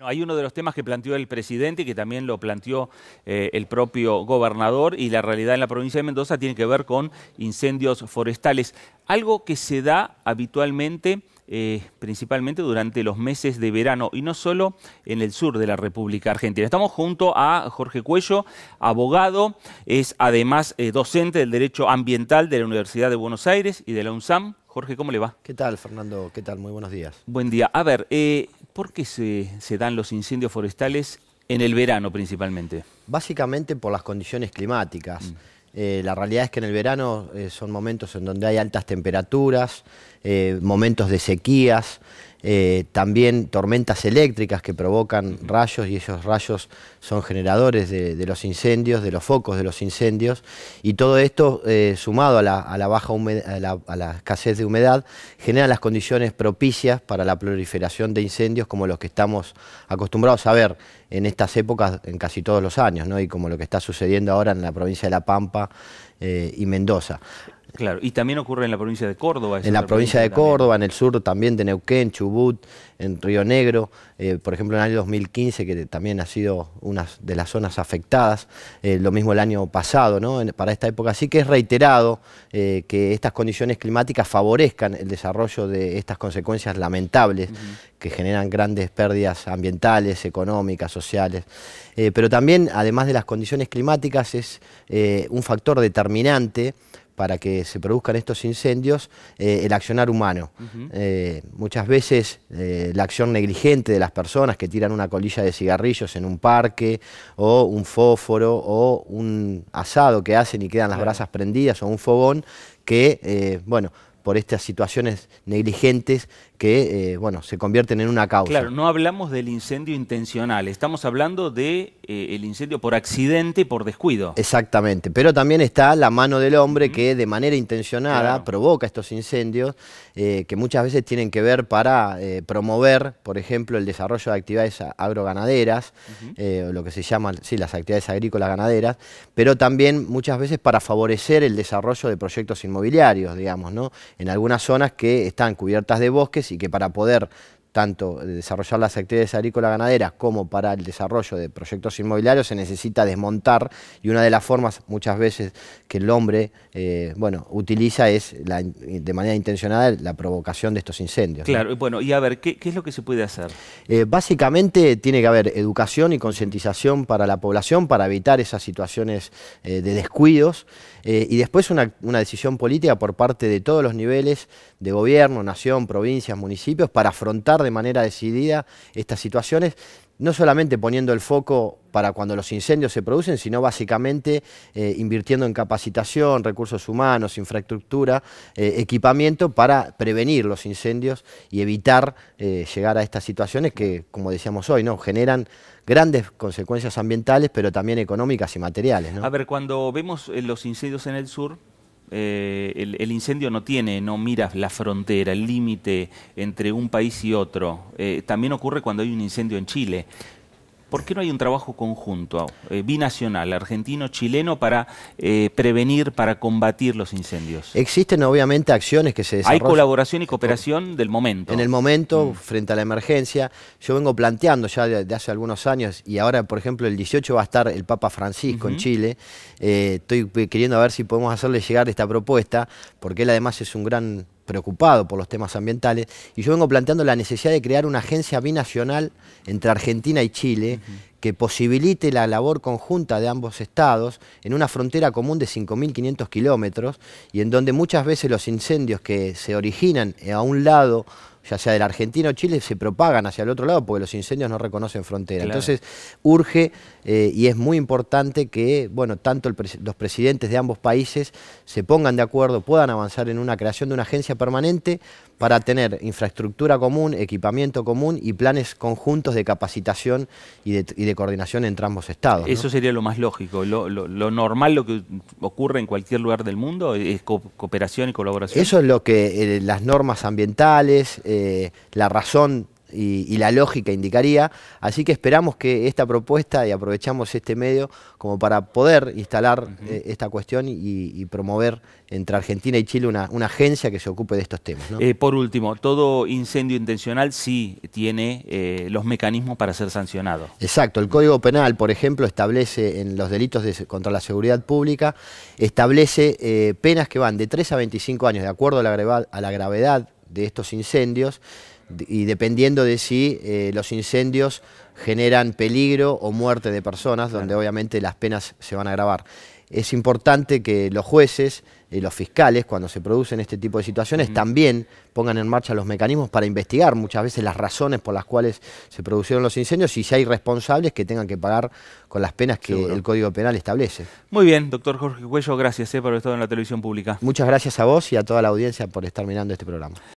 hay uno de los temas que planteó el presidente y que también lo planteó eh, el propio gobernador y la realidad en la provincia de Mendoza tiene que ver con incendios forestales, algo que se da habitualmente. Eh, principalmente durante los meses de verano y no solo en el sur de la República Argentina. Estamos junto a Jorge Cuello, abogado, es además eh, docente del Derecho Ambiental de la Universidad de Buenos Aires y de la UNSAM. Jorge, ¿cómo le va? ¿Qué tal, Fernando? ¿Qué tal? Muy buenos días. Buen día. A ver, ¿Por qué se, dan los incendios forestales en el verano principalmente? Básicamente por las condiciones climáticas. Mm. Eh, la realidad es que en el verano eh, son momentos en donde hay altas temperaturas, eh, momentos de sequías, eh, también tormentas eléctricas que provocan rayos y esos rayos son generadores de, los incendios, de los focos de los incendios y todo esto eh, sumado a la, baja a la, escasez de humedad genera las condiciones propicias para la proliferación de incendios como los que estamos acostumbrados a ver en estas épocas en casi todos los años y como lo que está sucediendo ahora en la provincia de La Pampa eh, y Mendoza. Claro, y también ocurre en la provincia de Córdoba. En la provincia, de Córdoba, en el sur también de Neuquén, Chubut, en Río Negro, eh, por ejemplo en el año 2015, que también ha sido una de las zonas afectadas, eh, lo mismo el año pasado, ¿no? para esta época. Así que es reiterado eh, que estas condiciones climáticas favorezcan el desarrollo de estas consecuencias lamentables que generan grandes pérdidas ambientales, económicas, sociales. pero también, además de las condiciones climáticas, es un factor determinante para que se produzcan estos incendios eh, el accionar humano. Eh, muchas veces eh, la acción negligente de las personas que tiran una colilla de cigarrillos en un parque o un fósforo o un asado que hacen y quedan las brasas prendidas o un fogón que, bueno, por estas situaciones negligentes que eh, bueno, se convierten en una causa. Claro, no hablamos del incendio intencional, estamos hablando del de, eh, el incendio por accidente y por descuido. Exactamente, pero también está la mano del hombre que de manera intencionada provoca estos incendios eh, que muchas veces tienen que ver para promover, por ejemplo, el desarrollo de actividades agroganaderas, o lo que se llaman sí, las actividades agrícolas ganaderas, pero también muchas veces para favorecer el desarrollo de proyectos inmobiliarios, digamos, ¿no? En algunas zonas que están cubiertas de bosques y que para poder tanto desarrollar las actividades agrícolas ganaderas como para el desarrollo de proyectos inmobiliarios, se necesita desmontar y una de las formas muchas veces que el hombre eh, bueno, utiliza es de manera intencionada la provocación de estos incendios. Claro, y bueno, y a ver, ¿qué, es lo que se puede hacer? Eh, básicamente tiene que haber educación y concientización para la población para evitar esas situaciones eh, de descuidos y después una decisión política por parte de todos los niveles de gobierno, nación, provincias, municipios para afrontar de manera decidida estas situaciones, no solamente poniendo el foco para cuando los incendios se producen, sino básicamente eh, invirtiendo en capacitación, recursos humanos, infraestructura, eh, equipamiento para prevenir los incendios y evitar eh, llegar a estas situaciones que, como decíamos hoy, ¿no? generan grandes consecuencias ambientales, pero también económicas y materiales. A ver, cuando vemos los incendios en el sur, eh, el, incendio no tiene, no miras la frontera, el límite entre un país y otro. Eh, también ocurre cuando hay un incendio en Chile. ¿Por qué no hay un trabajo conjunto, eh, binacional, argentino-chileno, para eh, prevenir, para combatir los incendios? Existen obviamente acciones que se desarrollan. Hay colaboración y cooperación del momento. En el momento, mm. frente a la emergencia. Yo vengo planteando ya de, hace algunos años, y ahora, por ejemplo, el 18 va a estar el Papa Francisco en Chile. Eh, estoy queriendo ver si podemos hacerle llegar esta propuesta, porque él además es un gran preocupado por los temas ambientales, y yo vengo planteando la necesidad de crear una agencia binacional entre Argentina y Chile que posibilite la labor conjunta de ambos estados en una frontera común de 5.500 kilómetros y en donde muchas veces los incendios que se originan a un lado ya sea del argentino o Chile, se propagan hacia el otro lado porque los incendios no reconocen frontera. Entonces, urge eh, y es muy importante que, bueno, tanto los presidentes de ambos países se pongan de acuerdo, puedan avanzar en una creación de una agencia permanente para tener infraestructura común, equipamiento común y planes conjuntos de capacitación y de, coordinación entre ambos estados. Eso sería lo más lógico. Lo, normal, lo que ocurre en cualquier lugar del mundo, es cooperación y colaboración. Eso es lo que eh, las normas ambientales, eh, la razón y, la lógica indicaría. Así que esperamos que esta propuesta y aprovechamos este medio como para poder instalar eh, esta cuestión y, promover entre Argentina y Chile una, agencia que se ocupe de estos temas. Eh, por último, todo incendio intencional sí tiene eh, los mecanismos para ser sancionado. Exacto, el Código Penal, por ejemplo, establece en los delitos contra la seguridad pública, establece penas que van de 3 a 25 años, de acuerdo a la gravedad de estos incendios y dependiendo de si eh, los incendios generan peligro o muerte de personas, donde obviamente las penas se van a agravar. Es importante que los jueces, y eh, los fiscales, cuando se producen este tipo de situaciones, también pongan en marcha los mecanismos para investigar muchas veces las razones por las cuales se produjeron los incendios y si hay responsables que tengan que pagar con las penas que el Código Penal establece. Muy bien, doctor Jorge Cuello, gracias eh, por haber estado en la televisión pública. Muchas gracias a vos y a toda la audiencia por estar mirando este programa.